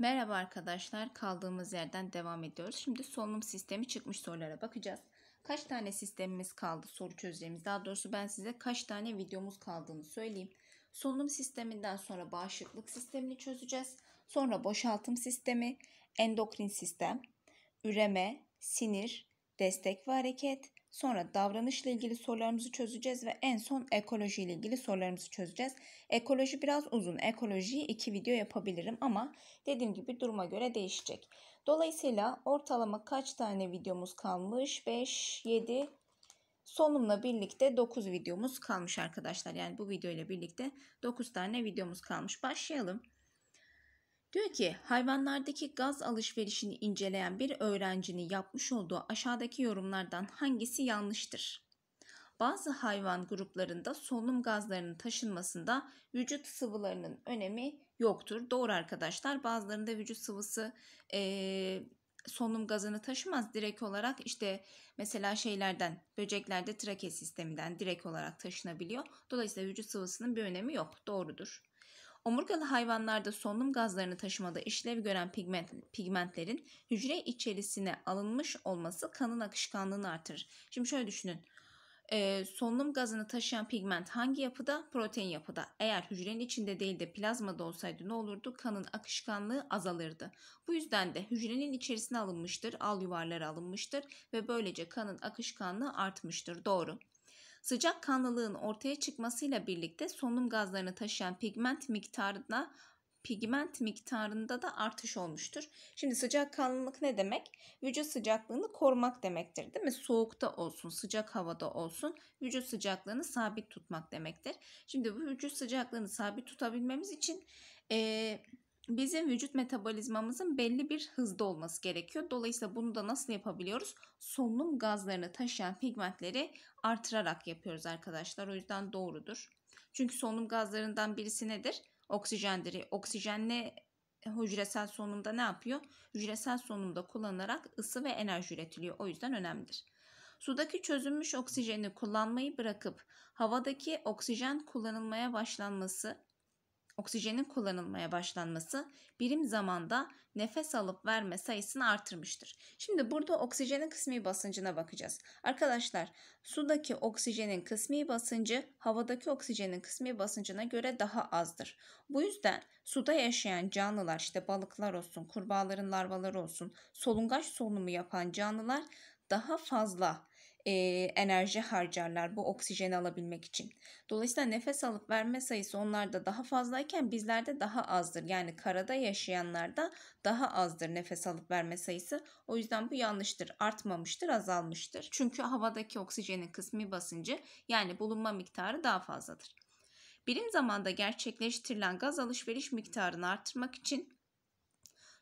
Merhaba arkadaşlar. Kaldığımız yerden devam ediyoruz. Şimdi solunum sistemi çıkmış sorulara bakacağız. Kaç tane sistemimiz kaldı soru çözeceğimiz. Daha doğrusu ben size kaç tane videomuz kaldığını söyleyeyim. Solunum sisteminden sonra bağışıklık sistemini çözeceğiz. Sonra boşaltım sistemi, endokrin sistem, üreme, sinir, destek ve hareket, Sonra davranışla ilgili sorularımızı çözeceğiz ve en son ekoloji ile ilgili sorularımızı çözeceğiz. Ekoloji biraz uzun. Ekolojiyi iki video yapabilirim ama dediğim gibi duruma göre değişecek. Dolayısıyla ortalama kaç tane videomuz kalmış? 5, 7, Sonumla birlikte 9 videomuz kalmış arkadaşlar. Yani bu video ile birlikte 9 tane videomuz kalmış. Başlayalım. Diyor ki hayvanlardaki gaz alışverişini inceleyen bir öğrencinin yapmış olduğu aşağıdaki yorumlardan hangisi yanlıştır? Bazı hayvan gruplarında solunum gazlarının taşınmasında vücut sıvılarının önemi yoktur. Doğru arkadaşlar bazılarında vücut sıvısı ee, solunum gazını taşımaz direkt olarak işte mesela şeylerden böceklerde trake sisteminden direkt olarak taşınabiliyor. Dolayısıyla vücut sıvısının bir önemi yok. Doğrudur. Omurgalı hayvanlarda solunum gazlarını taşımada işlev gören pigment, pigmentlerin hücre içerisine alınmış olması kanın akışkanlığını artırır. Şimdi şöyle düşünün. Ee, solunum gazını taşıyan pigment hangi yapıda? Protein yapıda. Eğer hücrenin içinde değil de plazmada olsaydı ne olurdu? Kanın akışkanlığı azalırdı. Bu yüzden de hücrenin içerisine alınmıştır, al yuvarları alınmıştır ve böylece kanın akışkanlığı artmıştır. Doğru. Sıcak kanlılığın ortaya çıkmasıyla birlikte solunum gazlarını taşıyan pigment miktarına pigment miktarında da artış olmuştur. Şimdi sıcak kanlılık ne demek? Vücut sıcaklığını korumak demektir değil mi? Soğukta olsun, sıcak havada olsun vücut sıcaklığını sabit tutmak demektir. Şimdi bu vücut sıcaklığını sabit tutabilmemiz için e, bizim vücut metabolizmamızın belli bir hızda olması gerekiyor. Dolayısıyla bunu da nasıl yapabiliyoruz? Solunum gazlarını taşıyan pigmentleri artırarak yapıyoruz arkadaşlar. O yüzden doğrudur. Çünkü solunum gazlarından birisi nedir? Oksijendir. Oksijenle e, hücresel solunumda ne yapıyor? Hücresel solunumda kullanarak ısı ve enerji üretiliyor. O yüzden önemlidir. Sudaki çözünmüş oksijeni kullanmayı bırakıp havadaki oksijen kullanılmaya başlanması oksijenin kullanılmaya başlanması birim zamanda nefes alıp verme sayısını artırmıştır. Şimdi burada oksijenin kısmi basıncına bakacağız. Arkadaşlar sudaki oksijenin kısmi basıncı havadaki oksijenin kısmi basıncına göre daha azdır. Bu yüzden suda yaşayan canlılar işte balıklar olsun, kurbağaların larvaları olsun, solungaç solunumu yapan canlılar daha fazla e, enerji harcarlar bu oksijeni alabilmek için. Dolayısıyla nefes alıp verme sayısı onlarda daha fazlayken bizlerde daha azdır. Yani karada yaşayanlarda daha azdır nefes alıp verme sayısı. O yüzden bu yanlıştır. Artmamıştır, azalmıştır. Çünkü havadaki oksijenin kısmi basıncı yani bulunma miktarı daha fazladır. Birim zamanda gerçekleştirilen gaz alışveriş miktarını artırmak için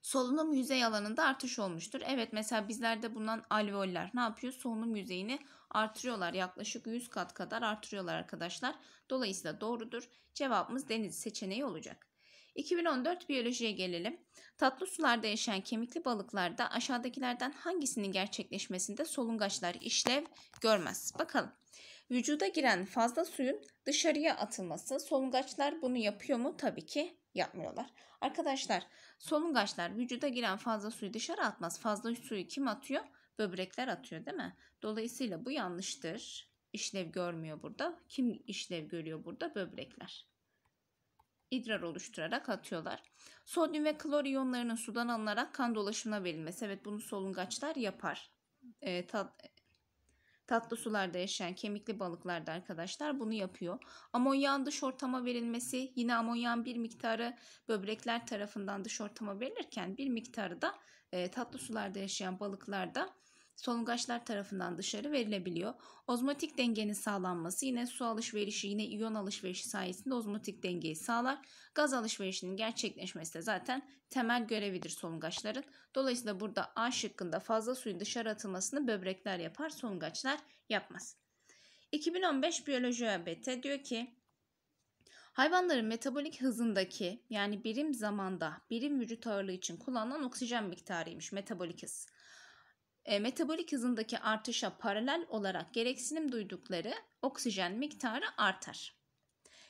Solunum yüzey alanında artış olmuştur. Evet mesela bizlerde bulunan alveoller ne yapıyor? Solunum yüzeyini artırıyorlar. Yaklaşık 100 kat kadar artırıyorlar arkadaşlar. Dolayısıyla doğrudur. Cevabımız deniz seçeneği olacak. 2014 biyolojiye gelelim. Tatlı sularda yaşayan kemikli balıklarda aşağıdakilerden hangisinin gerçekleşmesinde solungaçlar işlev görmez? Bakalım. Vücuda giren fazla suyun dışarıya atılması. Solungaçlar bunu yapıyor mu? Tabii ki yapmıyorlar. Arkadaşlar solungaçlar vücuda giren fazla suyu dışarı atmaz. Fazla suyu kim atıyor? Böbrekler atıyor değil mi? Dolayısıyla bu yanlıştır. İşlev görmüyor burada. Kim işlev görüyor burada? Böbrekler. İdrar oluşturarak atıyorlar. Sodyum ve klor iyonlarının sudan alınarak kan dolaşımına verilmesi. Evet bunu solungaçlar yapar. E, ee, tat, Tatlı sularda yaşayan kemikli balıklarda arkadaşlar bunu yapıyor. Amonyağın dış ortama verilmesi yine amonyağın bir miktarı böbrekler tarafından dış ortama verilirken bir miktarı da e, tatlı sularda yaşayan balıklarda solungaçlar tarafından dışarı verilebiliyor. Ozmotik dengenin sağlanması yine su alışverişi yine iyon alışverişi sayesinde ozmotik dengeyi sağlar. Gaz alışverişinin gerçekleşmesi de zaten temel görevidir solungaçların. Dolayısıyla burada A şıkkında fazla suyun dışarı atılmasını böbrekler yapar solungaçlar yapmaz. 2015 Biyoloji ÖBT diyor ki Hayvanların metabolik hızındaki yani birim zamanda birim vücut ağırlığı için kullanılan oksijen miktarıymış metabolik hız. E, metabolik hızındaki artışa paralel olarak gereksinim duydukları oksijen miktarı artar.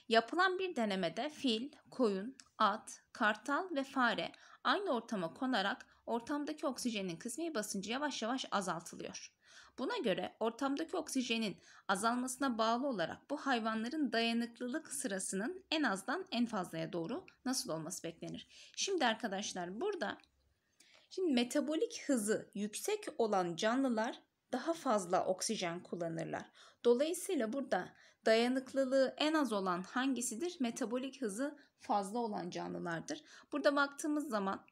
Yapılan bir denemede fil, koyun, at, kartal ve fare aynı ortama konarak ortamdaki oksijenin kısmi basıncı yavaş yavaş azaltılıyor. Buna göre ortamdaki oksijenin azalmasına bağlı olarak bu hayvanların dayanıklılık sırasının en azdan en fazlaya doğru nasıl olması beklenir? Şimdi arkadaşlar burada Şimdi metabolik hızı yüksek olan canlılar daha fazla oksijen kullanırlar. Dolayısıyla burada dayanıklılığı en az olan hangisidir? Metabolik hızı fazla olan canlılardır. Burada baktığımız zaman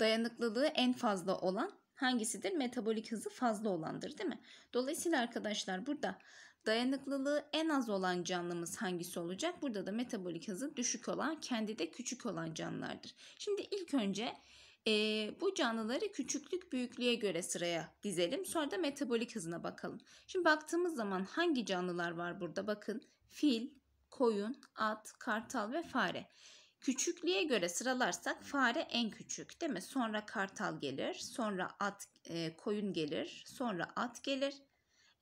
dayanıklılığı en fazla olan hangisidir? Metabolik hızı fazla olandır değil mi? Dolayısıyla arkadaşlar burada Dayanıklılığı en az olan canlımız hangisi olacak? Burada da metabolik hızı düşük olan, kendi de küçük olan canlılardır. Şimdi ilk önce e, bu canlıları küçüklük büyüklüğe göre sıraya dizelim. Sonra da metabolik hızına bakalım. Şimdi baktığımız zaman hangi canlılar var burada? Bakın fil, koyun, at, kartal ve fare. Küçüklüğe göre sıralarsak fare en küçük değil mi? Sonra kartal gelir, sonra at, e, koyun gelir, sonra at gelir,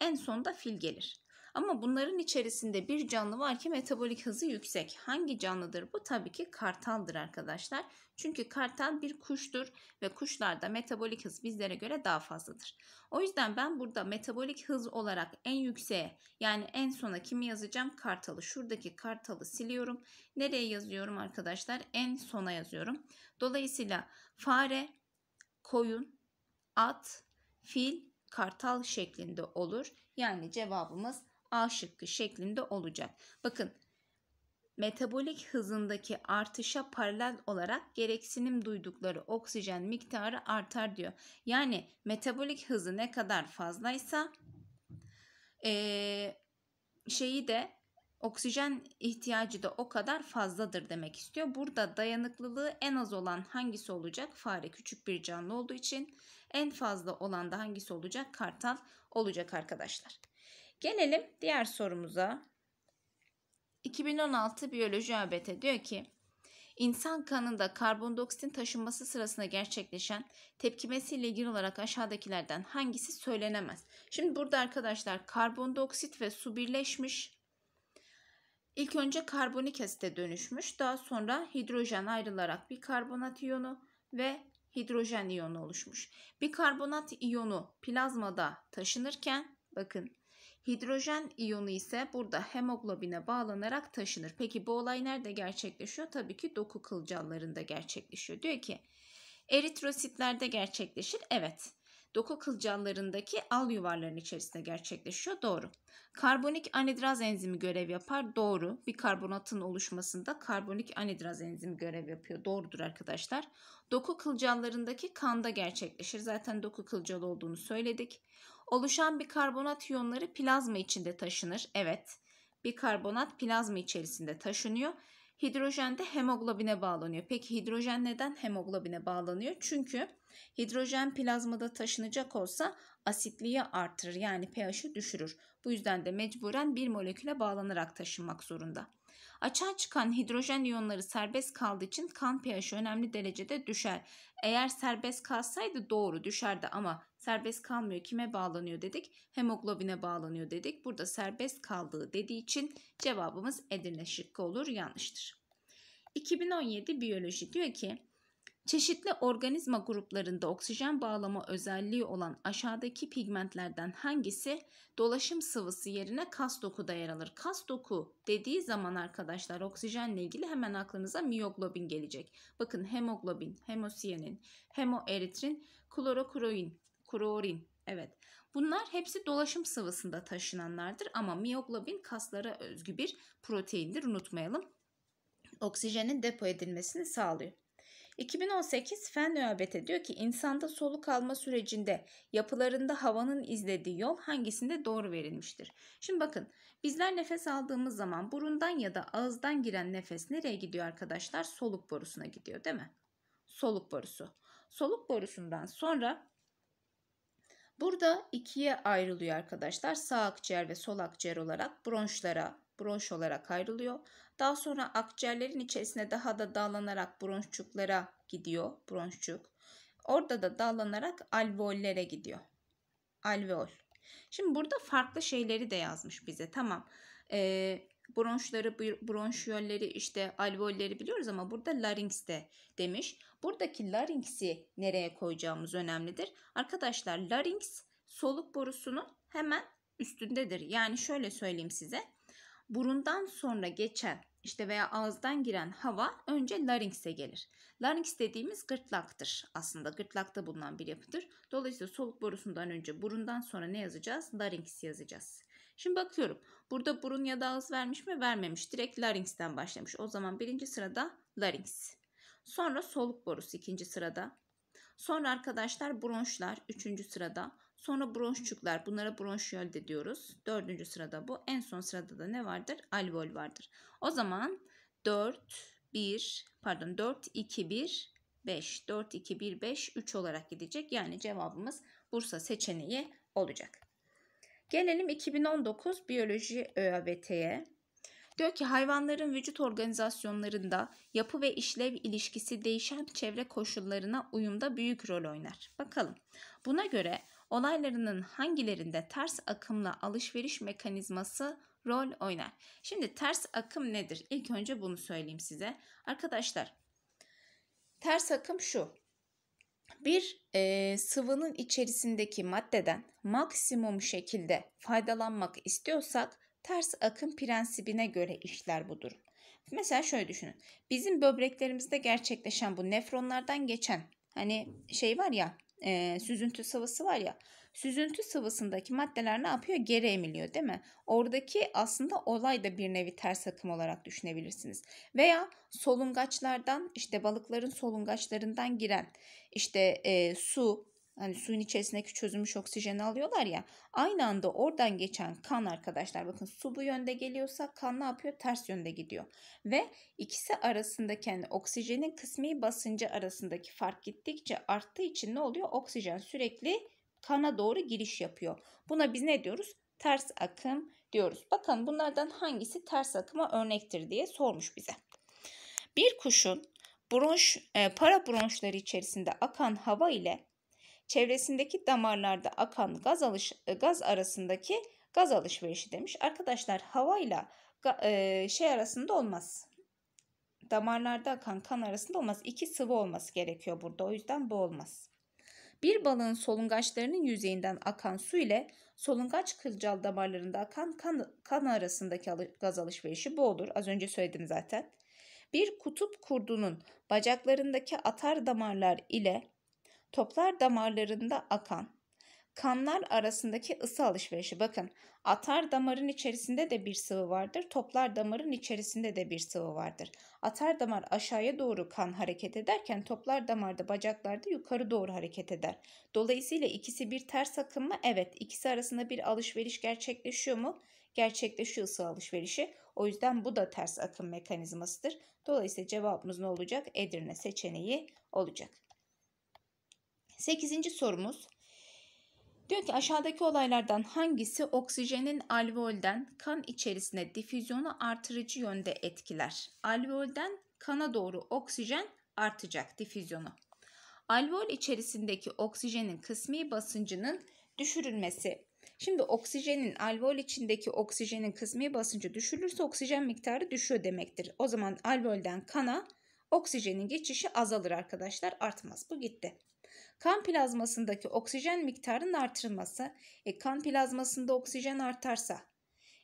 en sonunda fil gelir. Ama bunların içerisinde bir canlı var ki metabolik hızı yüksek. Hangi canlıdır bu? Tabii ki kartaldır arkadaşlar. Çünkü kartal bir kuştur ve kuşlarda metabolik hız bizlere göre daha fazladır. O yüzden ben burada metabolik hız olarak en yükseğe yani en sona kimi yazacağım? Kartalı. Şuradaki kartalı siliyorum. Nereye yazıyorum arkadaşlar? En sona yazıyorum. Dolayısıyla fare, koyun, at, fil, kartal şeklinde olur. Yani cevabımız A şıkkı şeklinde olacak. Bakın metabolik hızındaki artışa paralel olarak gereksinim duydukları oksijen miktarı artar diyor. Yani metabolik hızı ne kadar fazlaysa ee, şeyi de oksijen ihtiyacı da o kadar fazladır demek istiyor. Burada dayanıklılığı en az olan hangisi olacak? Fare küçük bir canlı olduğu için en fazla olan da hangisi olacak? Kartal olacak arkadaşlar. Gelelim diğer sorumuza. 2016 Biyoloji ÖBT diyor ki İnsan kanında karbondioksitin taşınması sırasında gerçekleşen tepkimesiyle ilgili olarak aşağıdakilerden hangisi söylenemez? Şimdi burada arkadaşlar karbondioksit ve su birleşmiş. İlk önce karbonik asite dönüşmüş. Daha sonra hidrojen ayrılarak bir karbonat iyonu ve hidrojen iyonu oluşmuş. Bir karbonat iyonu plazmada taşınırken bakın Hidrojen iyonu ise burada hemoglobine bağlanarak taşınır. Peki bu olay nerede gerçekleşiyor? Tabii ki doku kılcallarında gerçekleşiyor. Diyor ki eritrositlerde gerçekleşir. Evet. Doku kılcallarındaki al yuvarların içerisinde gerçekleşiyor. Doğru. Karbonik anidraz enzimi görev yapar. Doğru. Bir karbonatın oluşmasında karbonik anidraz enzimi görev yapıyor. Doğrudur arkadaşlar. Doku kılcallarındaki kanda gerçekleşir. Zaten doku kılcal olduğunu söyledik. Oluşan bir karbonat iyonları plazma içinde taşınır. Evet bir karbonat plazma içerisinde taşınıyor. Hidrojen de hemoglobine bağlanıyor. Peki hidrojen neden hemoglobine bağlanıyor? Çünkü hidrojen plazmada taşınacak olsa asitliği artırır yani pH'i düşürür. Bu yüzden de mecburen bir moleküle bağlanarak taşınmak zorunda. Açığa çıkan hidrojen iyonları serbest kaldığı için kan pH önemli derecede düşer. Eğer serbest kalsaydı doğru düşerdi ama serbest kalmıyor. Kime bağlanıyor dedik? Hemoglobine bağlanıyor dedik. Burada serbest kaldığı dediği için cevabımız Edirne şıkkı olur yanlıştır. 2017 biyoloji diyor ki Çeşitli organizma gruplarında oksijen bağlama özelliği olan aşağıdaki pigmentlerden hangisi dolaşım sıvısı yerine kas dokuda yer alır? Kas doku dediği zaman arkadaşlar oksijenle ilgili hemen aklınıza miyoglobin gelecek. Bakın hemoglobin, hemosiyanin, hemoeritrin, klorokroin krorin. Evet. Bunlar hepsi dolaşım sıvısında taşınanlardır ama miyoglobin kaslara özgü bir proteindir. Unutmayalım. Oksijenin depo edilmesini sağlıyor. 2018 Fen nöbet diyor ki insanda soluk alma sürecinde yapılarında havanın izlediği yol hangisinde doğru verilmiştir? Şimdi bakın bizler nefes aldığımız zaman burundan ya da ağızdan giren nefes nereye gidiyor arkadaşlar? Soluk borusuna gidiyor değil mi? Soluk borusu. Soluk borusundan sonra Burada ikiye ayrılıyor arkadaşlar. Sağ akciğer ve sol akciğer olarak bronşlara bronş olarak ayrılıyor. Daha sonra akciğerlerin içerisine daha da dağlanarak bronşçuklara gidiyor. Bronşçuk. Orada da dağlanarak alveollere gidiyor. Alveol. Şimdi burada farklı şeyleri de yazmış bize. Tamam. Ee, bronşları, bronşiyolleri, işte alveolleri biliyoruz ama burada larynx de demiş. Buradaki larynx'i nereye koyacağımız önemlidir. Arkadaşlar larynx soluk borusunun hemen üstündedir. Yani şöyle söyleyeyim size. Burundan sonra geçen işte veya ağızdan giren hava önce laringse gelir. Larynx dediğimiz gırtlaktır. Aslında gırtlakta bulunan bir yapıdır. Dolayısıyla soluk borusundan önce burundan sonra ne yazacağız? Larynx yazacağız. Şimdi bakıyorum. Burada burun ya da ağız vermiş mi? Vermemiş. Direkt laringsten başlamış. O zaman birinci sırada larings. Sonra soluk borusu ikinci sırada. Sonra arkadaşlar bronşlar üçüncü sırada. Sonra bronşçuklar bunlara bronşiyol de diyoruz. Dördüncü sırada bu. En son sırada da ne vardır? Alveol vardır. O zaman 4, 1 pardon 4, 2, 1, 5. 4, 2, 1, 5, 3 olarak gidecek. Yani cevabımız Bursa seçeneği olacak. Gelelim 2019 biyoloji ÖABT'ye. Diyor ki hayvanların vücut organizasyonlarında yapı ve işlev ilişkisi değişen çevre koşullarına uyumda büyük rol oynar. Bakalım. Buna göre olaylarının hangilerinde ters akımla alışveriş mekanizması rol oynar. Şimdi ters akım nedir? İlk önce bunu söyleyeyim size. Arkadaşlar ters akım şu. Bir e, sıvının içerisindeki maddeden maksimum şekilde faydalanmak istiyorsak ters akım prensibine göre işler bu durum. Mesela şöyle düşünün. Bizim böbreklerimizde gerçekleşen bu nefronlardan geçen hani şey var ya e, süzüntü sıvısı var ya Süzüntü sıvısındaki maddeler ne yapıyor? Geri emiliyor değil mi? Oradaki aslında olay da bir nevi ters akım olarak düşünebilirsiniz. Veya solungaçlardan işte balıkların solungaçlarından giren işte e, su hani suyun içerisindeki çözülmüş oksijeni alıyorlar ya aynı anda oradan geçen kan arkadaşlar bakın su bu yönde geliyorsa kan ne yapıyor ters yönde gidiyor ve ikisi arasındaki yani oksijenin kısmi basıncı arasındaki fark gittikçe arttığı için ne oluyor oksijen sürekli kana doğru giriş yapıyor. Buna biz ne diyoruz? Ters akım diyoruz. Bakın bunlardan hangisi ters akıma örnektir diye sormuş bize. Bir kuşun bronş, e, para bronşları içerisinde akan hava ile çevresindeki damarlarda akan gaz, alış, e, gaz arasındaki gaz alışverişi demiş. Arkadaşlar havayla e, şey arasında olmaz. Damarlarda akan kan arasında olmaz. İki sıvı olması gerekiyor burada. O yüzden bu olmaz. Bir balığın solungaçlarının yüzeyinden akan su ile solungaç kılcal damarlarında akan kan, kan arasındaki gaz alışverişi bu olur. Az önce söyledim zaten. Bir kutup kurdunun bacaklarındaki atar damarlar ile toplar damarlarında akan Kanlar arasındaki ısı alışverişi bakın atar damarın içerisinde de bir sıvı vardır. Toplar damarın içerisinde de bir sıvı vardır. Atar damar aşağıya doğru kan hareket ederken toplar damarda bacaklarda yukarı doğru hareket eder. Dolayısıyla ikisi bir ters akım mı? Evet ikisi arasında bir alışveriş gerçekleşiyor mu? Gerçekleşiyor ısı alışverişi. O yüzden bu da ters akım mekanizmasıdır. Dolayısıyla cevabımız ne olacak? Edirne seçeneği olacak. Sekizinci sorumuz Diyor ki aşağıdaki olaylardan hangisi oksijenin alveolden kan içerisine difüzyonu artırıcı yönde etkiler? Alveolden kana doğru oksijen artacak difüzyonu. Alveol içerisindeki oksijenin kısmi basıncının düşürülmesi. Şimdi oksijenin alveol içindeki oksijenin kısmi basıncı düşürülürse oksijen miktarı düşüyor demektir. O zaman alveolden kana oksijenin geçişi azalır arkadaşlar artmaz. Bu gitti kan plazmasındaki oksijen miktarının artırılması. E, kan plazmasında oksijen artarsa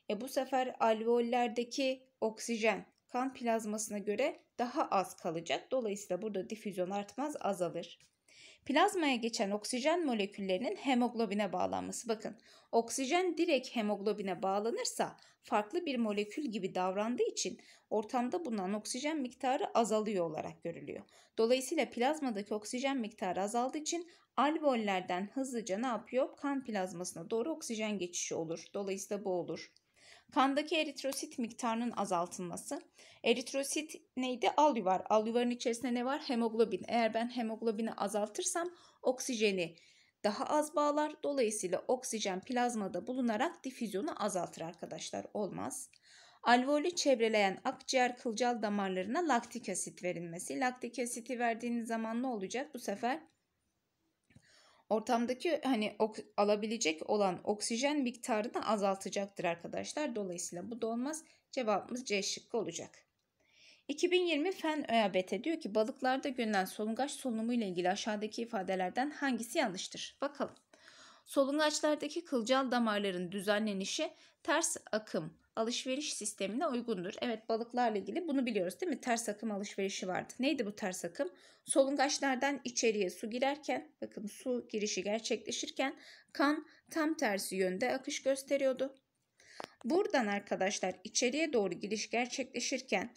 e, bu sefer alveollerdeki oksijen kan plazmasına göre daha az kalacak. Dolayısıyla burada difüzyon artmaz azalır. Plazmaya geçen oksijen moleküllerinin hemoglobine bağlanması. Bakın oksijen direkt hemoglobine bağlanırsa farklı bir molekül gibi davrandığı için ortamda bulunan oksijen miktarı azalıyor olarak görülüyor. Dolayısıyla plazmadaki oksijen miktarı azaldığı için alveollerden hızlıca ne yapıyor? Kan plazmasına doğru oksijen geçişi olur. Dolayısıyla bu olur. Kandaki eritrosit miktarının azaltılması. Eritrosit neydi? Al yuvar. Al yuvarın içerisinde ne var? Hemoglobin. Eğer ben hemoglobini azaltırsam oksijeni daha az bağlar. Dolayısıyla oksijen plazmada bulunarak difüzyonu azaltır arkadaşlar. Olmaz. Alveolü çevreleyen akciğer kılcal damarlarına laktik asit verilmesi. Laktik asiti verdiğiniz zaman ne olacak? Bu sefer ortamdaki hani ok- alabilecek olan oksijen miktarını azaltacaktır arkadaşlar. Dolayısıyla bu da olmaz. Cevabımız C şıkkı olacak. 2020 Fen ÖABT diyor ki balıklarda görülen solungaç solunumu ile ilgili aşağıdaki ifadelerden hangisi yanlıştır? Bakalım. Solungaçlardaki kılcal damarların düzenlenişi ters akım alışveriş sistemine uygundur. Evet balıklarla ilgili bunu biliyoruz değil mi? Ters akım alışverişi vardı. Neydi bu ters akım? Solungaçlardan içeriye su girerken bakın su girişi gerçekleşirken kan tam tersi yönde akış gösteriyordu. Buradan arkadaşlar içeriye doğru giriş gerçekleşirken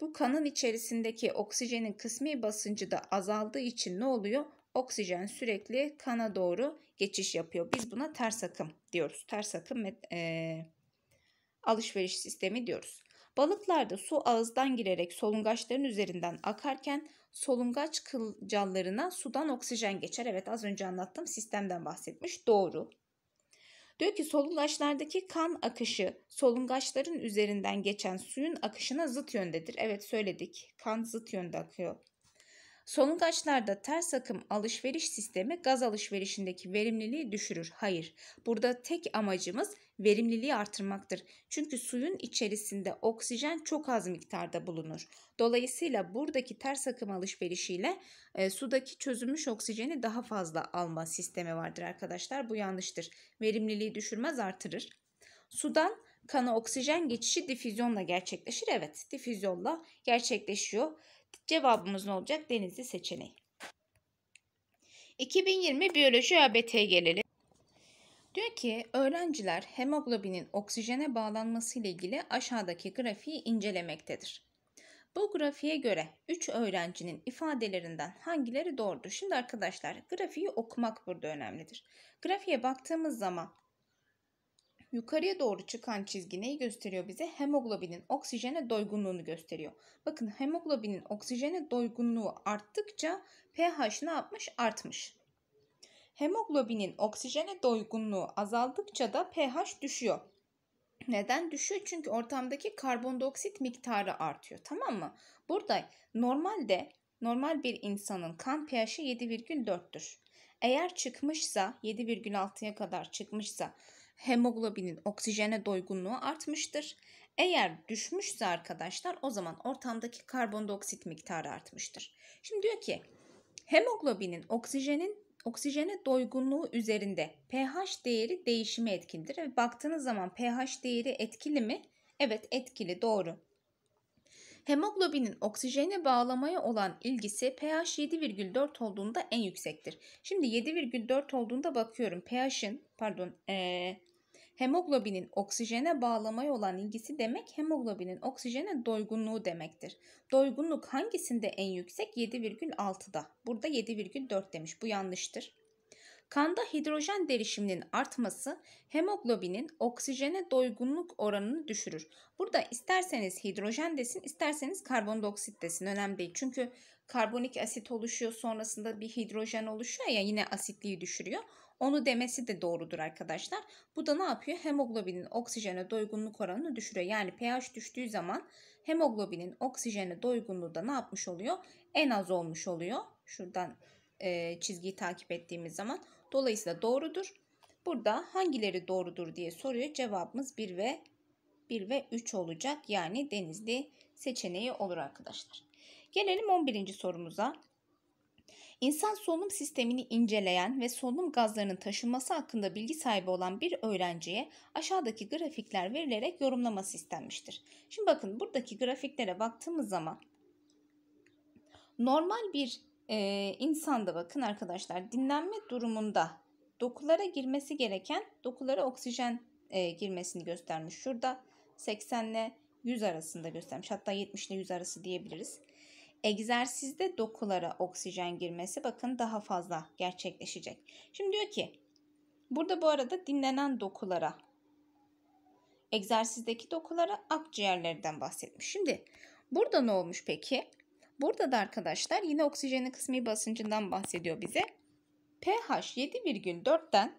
bu kanın içerisindeki oksijenin kısmi basıncı da azaldığı için ne oluyor? Oksijen sürekli kana doğru geçiş yapıyor. Biz buna ters akım diyoruz. Ters akım e, alışveriş sistemi diyoruz. Balıklarda su ağızdan girerek solungaçların üzerinden akarken solungaç kılcallarına sudan oksijen geçer. Evet az önce anlattım sistemden bahsetmiş doğru. Diyor ki solungaçlardaki kan akışı solungaçların üzerinden geçen suyun akışına zıt yöndedir. Evet söyledik kan zıt yönde akıyor. Solungaçlarda ters akım alışveriş sistemi gaz alışverişindeki verimliliği düşürür. Hayır burada tek amacımız verimliliği artırmaktır. Çünkü suyun içerisinde oksijen çok az miktarda bulunur. Dolayısıyla buradaki ters akım alışverişiyle e, sudaki çözülmüş oksijeni daha fazla alma sistemi vardır arkadaşlar. Bu yanlıştır. Verimliliği düşürmez artırır. Sudan kana oksijen geçişi difüzyonla gerçekleşir. Evet difüzyonla gerçekleşiyor. Cevabımız ne olacak? Denizli seçeneği. 2020 biyoloji ÖABT'ye gelelim. Diyor ki öğrenciler hemoglobinin oksijene bağlanması ile ilgili aşağıdaki grafiği incelemektedir. Bu grafiğe göre 3 öğrencinin ifadelerinden hangileri doğrudur? Şimdi arkadaşlar grafiği okumak burada önemlidir. Grafiğe baktığımız zaman yukarıya doğru çıkan çizgi neyi gösteriyor bize? Hemoglobinin oksijene doygunluğunu gösteriyor. Bakın hemoglobinin oksijene doygunluğu arttıkça pH ne yapmış? Artmış. Hemoglobinin oksijene doygunluğu azaldıkça da pH düşüyor. Neden düşüyor? Çünkü ortamdaki karbondioksit miktarı artıyor. Tamam mı? Burada normalde normal bir insanın kan pH'i 7,4'tür. Eğer çıkmışsa 7,6'ya kadar çıkmışsa hemoglobinin oksijene doygunluğu artmıştır. Eğer düşmüşse arkadaşlar o zaman ortamdaki karbondioksit miktarı artmıştır. Şimdi diyor ki hemoglobinin oksijenin oksijene doygunluğu üzerinde pH değeri değişimi etkilidir. Ve baktığınız zaman pH değeri etkili mi? Evet etkili doğru. Hemoglobinin oksijene bağlamaya olan ilgisi pH 7,4 olduğunda en yüksektir. Şimdi 7,4 olduğunda bakıyorum pH'in pardon ee, Hemoglobinin oksijene bağlamaya olan ilgisi demek hemoglobinin oksijene doygunluğu demektir. Doygunluk hangisinde en yüksek? 7,6'da. Burada 7,4 demiş. Bu yanlıştır. Kanda hidrojen derişiminin artması hemoglobinin oksijene doygunluk oranını düşürür. Burada isterseniz hidrojen desin isterseniz karbondioksit desin önemli değil. Çünkü karbonik asit oluşuyor sonrasında bir hidrojen oluşuyor ya yine asitliği düşürüyor onu demesi de doğrudur arkadaşlar. Bu da ne yapıyor? Hemoglobinin oksijene doygunluk oranını düşürüyor. Yani pH düştüğü zaman hemoglobinin oksijene doygunluğu da ne yapmış oluyor? En az olmuş oluyor. Şuradan e, çizgiyi takip ettiğimiz zaman. Dolayısıyla doğrudur. Burada hangileri doğrudur diye soruyor. Cevabımız 1 ve 1 ve 3 olacak. Yani denizli seçeneği olur arkadaşlar. Gelelim 11. sorumuza. İnsan solunum sistemini inceleyen ve solunum gazlarının taşınması hakkında bilgi sahibi olan bir öğrenciye aşağıdaki grafikler verilerek yorumlaması istenmiştir. Şimdi bakın buradaki grafiklere baktığımız zaman normal bir e, insanda bakın arkadaşlar dinlenme durumunda dokulara girmesi gereken dokulara oksijen e, girmesini göstermiş. Şurada 80 ile 100 arasında göstermiş. Hatta 70 ile 100 arası diyebiliriz egzersizde dokulara oksijen girmesi bakın daha fazla gerçekleşecek. Şimdi diyor ki burada bu arada dinlenen dokulara egzersizdeki dokulara akciğerlerden bahsetmiş. Şimdi burada ne olmuş peki? Burada da arkadaşlar yine oksijenin kısmi basıncından bahsediyor bize. pH 7,4'ten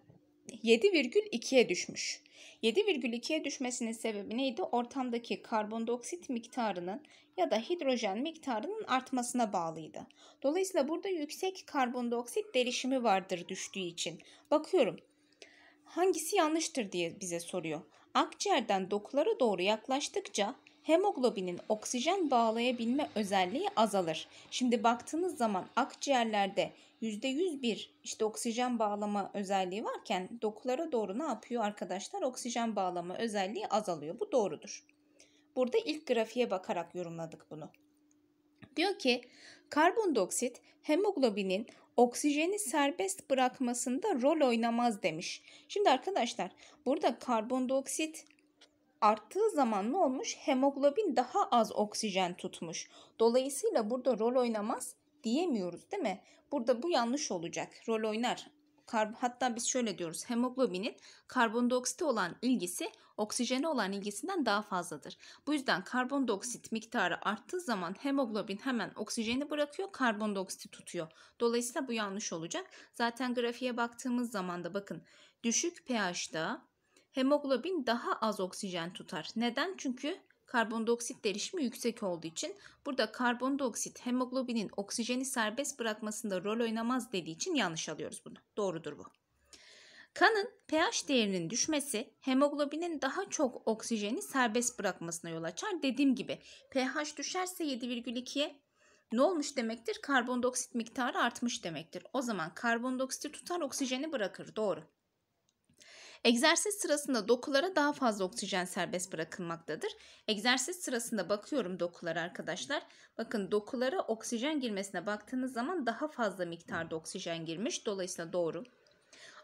7,2'ye düşmüş. 7,2'ye düşmesinin sebebi neydi? Ortamdaki karbondioksit miktarının ya da hidrojen miktarının artmasına bağlıydı. Dolayısıyla burada yüksek karbondioksit derişimi vardır düştüğü için. Bakıyorum hangisi yanlıştır diye bize soruyor. Akciğerden dokulara doğru yaklaştıkça hemoglobinin oksijen bağlayabilme özelliği azalır. Şimdi baktığınız zaman akciğerlerde %101 işte oksijen bağlama özelliği varken dokulara doğru ne yapıyor arkadaşlar? Oksijen bağlama özelliği azalıyor. Bu doğrudur. Burada ilk grafiğe bakarak yorumladık bunu. Diyor ki karbondioksit hemoglobinin oksijeni serbest bırakmasında rol oynamaz demiş. Şimdi arkadaşlar burada karbondioksit arttığı zaman ne olmuş? Hemoglobin daha az oksijen tutmuş. Dolayısıyla burada rol oynamaz diyemiyoruz değil mi? Burada bu yanlış olacak. Rol oynar. hatta biz şöyle diyoruz. Hemoglobinin karbondioksite olan ilgisi oksijene olan ilgisinden daha fazladır. Bu yüzden karbondioksit miktarı arttığı zaman hemoglobin hemen oksijeni bırakıyor, karbondioksiti tutuyor. Dolayısıyla bu yanlış olacak. Zaten grafiğe baktığımız zaman da bakın düşük pH'da hemoglobin daha az oksijen tutar. Neden? Çünkü karbondioksit derişimi yüksek olduğu için burada karbondioksit hemoglobinin oksijeni serbest bırakmasında rol oynamaz dediği için yanlış alıyoruz bunu. Doğrudur bu. Kanın pH değerinin düşmesi hemoglobinin daha çok oksijeni serbest bırakmasına yol açar. Dediğim gibi pH düşerse 7,2'ye ne olmuş demektir? Karbondioksit miktarı artmış demektir. O zaman karbondioksit tutar oksijeni bırakır. Doğru. Egzersiz sırasında dokulara daha fazla oksijen serbest bırakılmaktadır. Egzersiz sırasında bakıyorum dokulara arkadaşlar. Bakın dokulara oksijen girmesine baktığınız zaman daha fazla miktarda oksijen girmiş. Dolayısıyla doğru.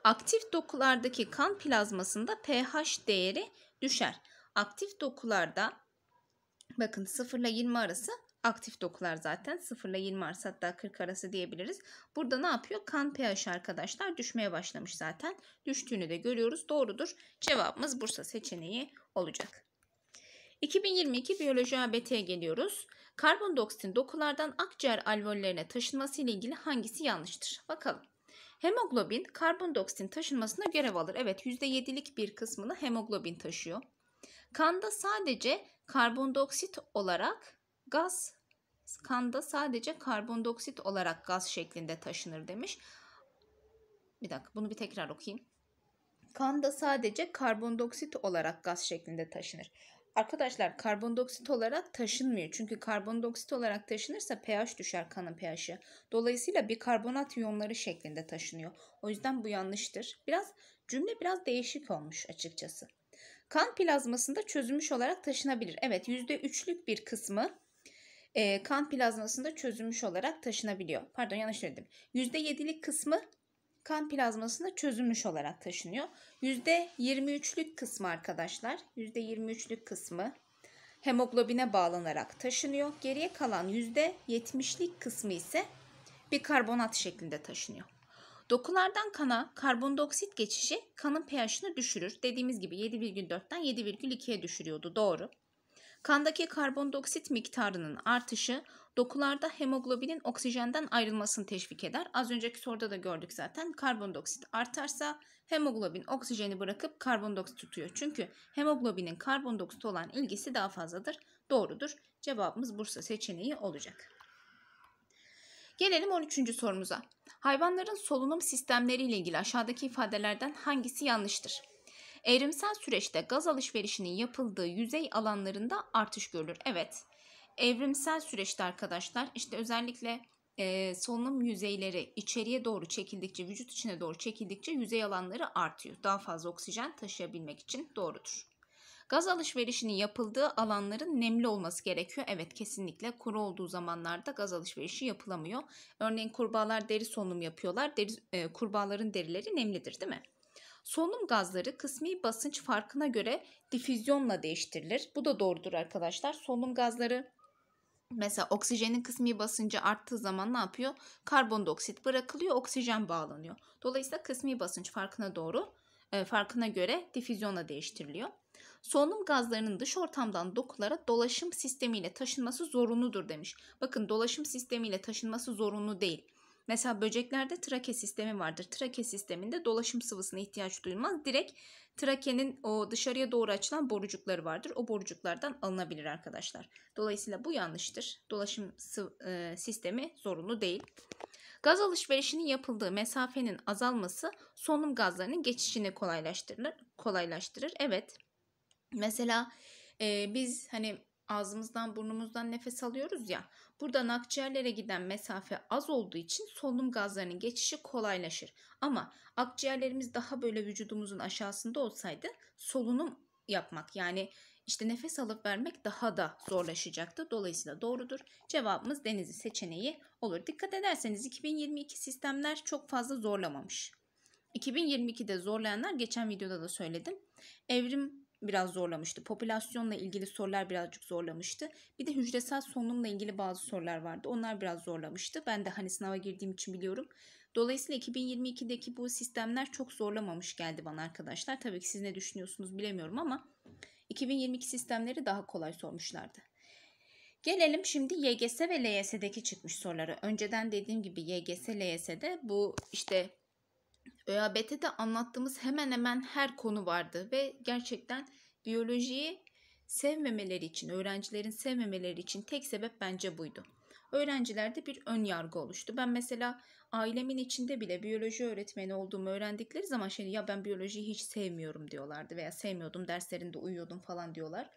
Aktif dokulardaki kan plazmasında pH değeri düşer. Aktif dokularda bakın 0 ile 20 arası aktif dokular zaten 0 ile 20 arası hatta 40 arası diyebiliriz. Burada ne yapıyor? Kan pH arkadaşlar düşmeye başlamış zaten. Düştüğünü de görüyoruz. Doğrudur. Cevabımız Bursa seçeneği olacak. 2022 biyoloji ABT'ye geliyoruz. Karbondioksitin dokulardan akciğer alveollerine taşınması ile ilgili hangisi yanlıştır? Bakalım. Hemoglobin karbondioksitin taşınmasına görev alır. Evet %7'lik bir kısmını hemoglobin taşıyor. Kanda sadece karbondoksit olarak Gaz kanda sadece karbondioksit olarak gaz şeklinde taşınır demiş. Bir dakika bunu bir tekrar okuyayım. Kanda sadece karbondioksit olarak gaz şeklinde taşınır. Arkadaşlar karbondioksit olarak taşınmıyor. Çünkü karbondioksit olarak taşınırsa pH düşer kanın pH'i. Dolayısıyla bir karbonat iyonları şeklinde taşınıyor. O yüzden bu yanlıştır. Biraz cümle biraz değişik olmuş açıkçası. Kan plazmasında çözülmüş olarak taşınabilir. Evet %3'lük bir kısmı e, kan plazmasında çözülmüş olarak taşınabiliyor. Pardon yanlış söyledim. %7'lik kısmı kan plazmasında çözülmüş olarak taşınıyor. %23'lük kısmı arkadaşlar, %23'lük kısmı hemoglobine bağlanarak taşınıyor. Geriye kalan %70'lik kısmı ise bir karbonat şeklinde taşınıyor. Dokulardan kana karbondioksit geçişi kanın pH'ini düşürür. Dediğimiz gibi 7,4'ten 7,2'ye düşürüyordu. Doğru. Kandaki karbondioksit miktarının artışı dokularda hemoglobinin oksijenden ayrılmasını teşvik eder. Az önceki soruda da gördük zaten. Karbondioksit artarsa hemoglobin oksijeni bırakıp karbondioksit tutuyor. Çünkü hemoglobinin karbondioksit olan ilgisi daha fazladır. Doğrudur. Cevabımız Bursa seçeneği olacak. Gelelim 13. sorumuza. Hayvanların solunum sistemleri ile ilgili aşağıdaki ifadelerden hangisi yanlıştır? Evrimsel süreçte gaz alışverişinin yapıldığı yüzey alanlarında artış görülür. Evet evrimsel süreçte arkadaşlar işte özellikle e, solunum yüzeyleri içeriye doğru çekildikçe vücut içine doğru çekildikçe yüzey alanları artıyor. Daha fazla oksijen taşıyabilmek için doğrudur. Gaz alışverişinin yapıldığı alanların nemli olması gerekiyor. Evet kesinlikle kuru olduğu zamanlarda gaz alışverişi yapılamıyor. Örneğin kurbağalar deri solunum yapıyorlar. Deri, e, kurbağaların derileri nemlidir değil mi? Solunum gazları kısmi basınç farkına göre difüzyonla değiştirilir. Bu da doğrudur arkadaşlar. Solunum gazları mesela oksijenin kısmi basıncı arttığı zaman ne yapıyor? Karbondioksit bırakılıyor, oksijen bağlanıyor. Dolayısıyla kısmi basınç farkına doğru e, farkına göre difüzyonla değiştiriliyor. Solunum gazlarının dış ortamdan dokulara dolaşım sistemiyle taşınması zorunludur demiş. Bakın dolaşım sistemiyle taşınması zorunlu değil Mesela böceklerde trake sistemi vardır. Trake sisteminde dolaşım sıvısına ihtiyaç duymaz. Direkt trakenin o dışarıya doğru açılan borucukları vardır. O borucuklardan alınabilir arkadaşlar. Dolayısıyla bu yanlıştır. Dolaşım e, sistemi zorunlu değil. Gaz alışverişinin yapıldığı mesafenin azalması solunum gazlarının geçişini kolaylaştırır. kolaylaştırır. Evet. Mesela e, biz hani ağzımızdan burnumuzdan nefes alıyoruz ya. Buradan akciğerlere giden mesafe az olduğu için solunum gazlarının geçişi kolaylaşır. Ama akciğerlerimiz daha böyle vücudumuzun aşağısında olsaydı solunum yapmak yani işte nefes alıp vermek daha da zorlaşacaktı. Dolayısıyla doğrudur. Cevabımız denizi seçeneği olur. Dikkat ederseniz 2022 sistemler çok fazla zorlamamış. 2022'de zorlayanlar geçen videoda da söyledim. Evrim biraz zorlamıştı. Popülasyonla ilgili sorular birazcık zorlamıştı. Bir de hücresel solunumla ilgili bazı sorular vardı. Onlar biraz zorlamıştı. Ben de hani sınava girdiğim için biliyorum. Dolayısıyla 2022'deki bu sistemler çok zorlamamış geldi bana arkadaşlar. Tabii ki siz ne düşünüyorsunuz bilemiyorum ama 2022 sistemleri daha kolay sormuşlardı. Gelelim şimdi YGS ve LYS'deki çıkmış sorulara. Önceden dediğim gibi YGS, LYS'de bu işte ÖABT'de anlattığımız hemen hemen her konu vardı ve gerçekten biyolojiyi sevmemeleri için, öğrencilerin sevmemeleri için tek sebep bence buydu. Öğrencilerde bir ön yargı oluştu. Ben mesela ailemin içinde bile biyoloji öğretmeni olduğumu öğrendikleri zaman şey ya ben biyolojiyi hiç sevmiyorum diyorlardı veya sevmiyordum derslerinde uyuyordum falan diyorlar.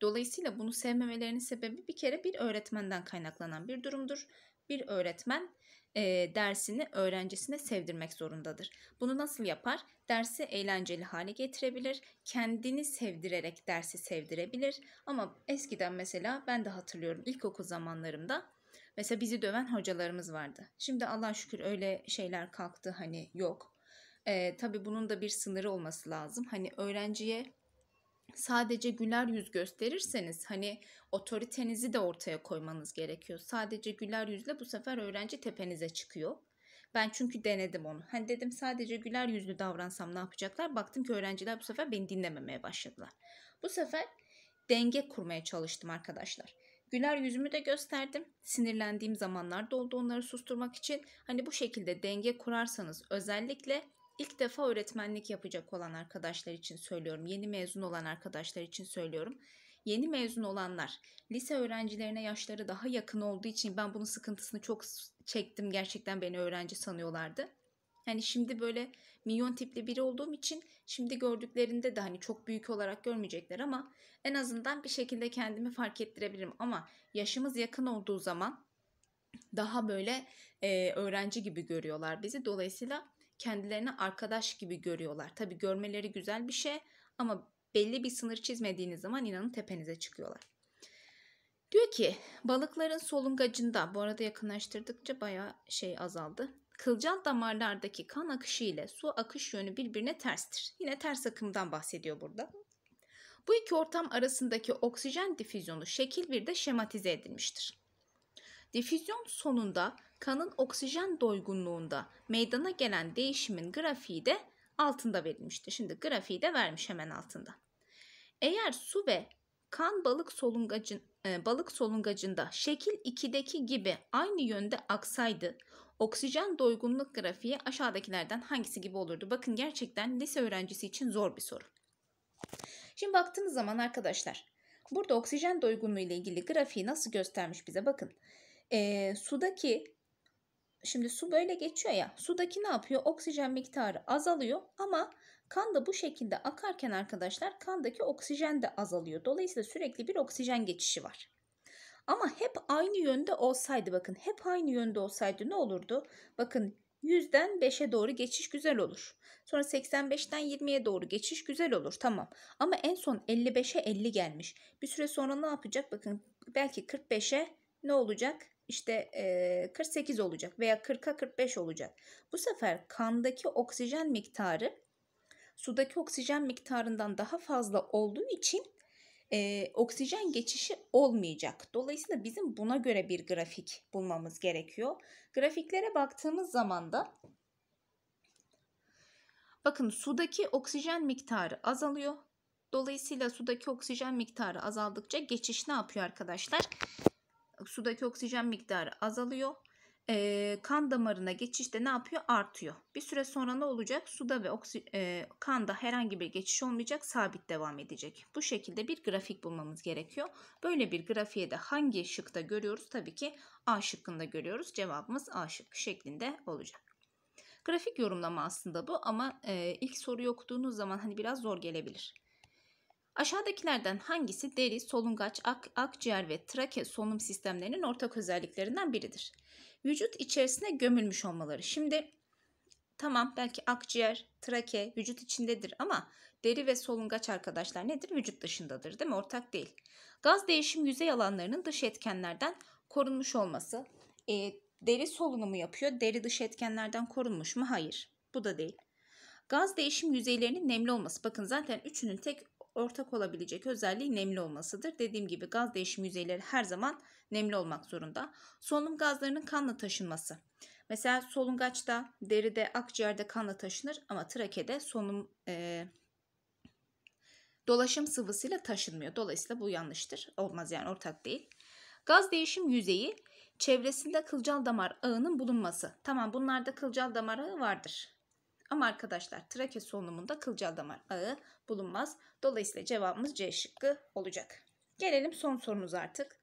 Dolayısıyla bunu sevmemelerinin sebebi bir kere bir öğretmenden kaynaklanan bir durumdur. Bir öğretmen e, dersini öğrencisine sevdirmek zorundadır. Bunu nasıl yapar? Dersi eğlenceli hale getirebilir, kendini sevdirerek dersi sevdirebilir. Ama eskiden mesela ben de hatırlıyorum ilkokul zamanlarımda mesela bizi döven hocalarımız vardı. Şimdi Allah şükür öyle şeyler kalktı hani yok. E, tabii bunun da bir sınırı olması lazım. Hani öğrenciye sadece güler yüz gösterirseniz hani otoritenizi de ortaya koymanız gerekiyor. Sadece güler yüzle bu sefer öğrenci tepenize çıkıyor. Ben çünkü denedim onu. Hani dedim sadece güler yüzlü davransam ne yapacaklar? Baktım ki öğrenciler bu sefer beni dinlememeye başladılar. Bu sefer denge kurmaya çalıştım arkadaşlar. Güler yüzümü de gösterdim. Sinirlendiğim zamanlar da oldu onları susturmak için. Hani bu şekilde denge kurarsanız özellikle ilk defa öğretmenlik yapacak olan arkadaşlar için söylüyorum. Yeni mezun olan arkadaşlar için söylüyorum. Yeni mezun olanlar lise öğrencilerine yaşları daha yakın olduğu için ben bunun sıkıntısını çok çektim. Gerçekten beni öğrenci sanıyorlardı. Yani şimdi böyle milyon tipli biri olduğum için şimdi gördüklerinde de hani çok büyük olarak görmeyecekler ama en azından bir şekilde kendimi fark ettirebilirim. Ama yaşımız yakın olduğu zaman daha böyle e, öğrenci gibi görüyorlar bizi. Dolayısıyla kendilerini arkadaş gibi görüyorlar. Tabii görmeleri güzel bir şey ama belli bir sınır çizmediğiniz zaman inanın tepenize çıkıyorlar. Diyor ki balıkların solungacında bu arada yakınlaştırdıkça bayağı şey azaldı. Kılcal damarlardaki kan akışı ile su akış yönü birbirine terstir. Yine ters akımdan bahsediyor burada. Bu iki ortam arasındaki oksijen difüzyonu şekil bir de şematize edilmiştir. Difüzyon sonunda kanın oksijen doygunluğunda meydana gelen değişimin grafiği de altında verilmişti. Şimdi grafiği de vermiş hemen altında. Eğer su ve kan balık solungacın e, balık solungacında şekil 2'deki gibi aynı yönde aksaydı oksijen doygunluk grafiği aşağıdakilerden hangisi gibi olurdu? Bakın gerçekten lise öğrencisi için zor bir soru. Şimdi baktığınız zaman arkadaşlar burada oksijen doygunluğu ile ilgili grafiği nasıl göstermiş bize bakın e, sudaki şimdi su böyle geçiyor ya sudaki ne yapıyor? Oksijen miktarı azalıyor ama kan da bu şekilde akarken arkadaşlar kandaki oksijen de azalıyor. Dolayısıyla sürekli bir oksijen geçişi var. Ama hep aynı yönde olsaydı bakın hep aynı yönde olsaydı ne olurdu? Bakın 100'den 5'e doğru geçiş güzel olur. Sonra 85'ten 20'ye doğru geçiş güzel olur tamam. Ama en son 55'e 50 gelmiş. Bir süre sonra ne yapacak? Bakın belki 45'e ne olacak? işte 48 olacak veya 40'a 45 olacak. Bu sefer kandaki oksijen miktarı sudaki oksijen miktarından daha fazla olduğu için e, oksijen geçişi olmayacak. Dolayısıyla bizim buna göre bir grafik bulmamız gerekiyor. Grafiklere baktığımız zaman da bakın sudaki oksijen miktarı azalıyor. Dolayısıyla sudaki oksijen miktarı azaldıkça geçiş ne yapıyor arkadaşlar? sudaki oksijen miktarı azalıyor. E, kan damarına geçişte ne yapıyor? Artıyor. Bir süre sonra ne olacak? Suda ve oksi, e, kanda herhangi bir geçiş olmayacak, sabit devam edecek. Bu şekilde bir grafik bulmamız gerekiyor. Böyle bir grafiğe de hangi şıkta görüyoruz? Tabii ki A şıkkında görüyoruz. Cevabımız A şıkkı şeklinde olacak. Grafik yorumlama aslında bu ama e, ilk soruyu okuduğunuz zaman hani biraz zor gelebilir. Aşağıdakilerden hangisi deri, solungaç, ak, akciğer ve trake solunum sistemlerinin ortak özelliklerinden biridir? Vücut içerisine gömülmüş olmaları. Şimdi tamam belki akciğer, trake vücut içindedir ama deri ve solungaç arkadaşlar nedir? Vücut dışındadır değil mi? Ortak değil. Gaz değişim yüzey alanlarının dış etkenlerden korunmuş olması. E, deri solunumu yapıyor. Deri dış etkenlerden korunmuş mu? Hayır. Bu da değil. Gaz değişim yüzeylerinin nemli olması. Bakın zaten üçünün tek ortak olabilecek özelliği nemli olmasıdır. Dediğim gibi gaz değişimi yüzeyleri her zaman nemli olmak zorunda. Solunum gazlarının kanla taşınması. Mesela solungaçta, deride, akciğerde kanla taşınır ama trakede solunum e, dolaşım sıvısıyla taşınmıyor. Dolayısıyla bu yanlıştır. Olmaz yani ortak değil. Gaz değişim yüzeyi çevresinde kılcal damar ağının bulunması. Tamam bunlarda kılcal damar ağı vardır. Ama arkadaşlar trake solunumunda kılcal damar ağı bulunmaz. Dolayısıyla cevabımız C şıkkı olacak. Gelelim son sorumuz artık.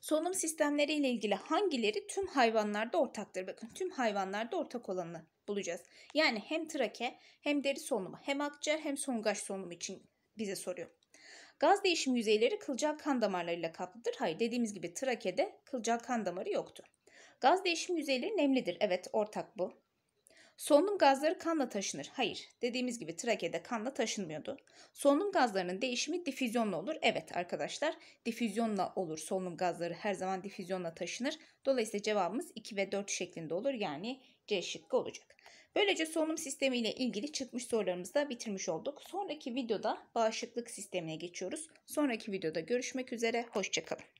Solunum sistemleri ile ilgili hangileri tüm hayvanlarda ortaktır? Bakın tüm hayvanlarda ortak olanı bulacağız. Yani hem trake hem deri solunumu hem akciğer hem solungaç solunumu için bize soruyor. Gaz değişim yüzeyleri kılcal kan damarlarıyla kaplıdır. Hayır dediğimiz gibi trakede kılcal kan damarı yoktu. Gaz değişim yüzeyleri nemlidir. Evet ortak bu. Solunum gazları kanla taşınır. Hayır. Dediğimiz gibi trakede kanla taşınmıyordu. Solunum gazlarının değişimi difüzyonla olur. Evet arkadaşlar difüzyonla olur. Solunum gazları her zaman difüzyonla taşınır. Dolayısıyla cevabımız 2 ve 4 şeklinde olur. Yani C şıkkı olacak. Böylece solunum sistemi ile ilgili çıkmış sorularımızı da bitirmiş olduk. Sonraki videoda bağışıklık sistemine geçiyoruz. Sonraki videoda görüşmek üzere. Hoşçakalın.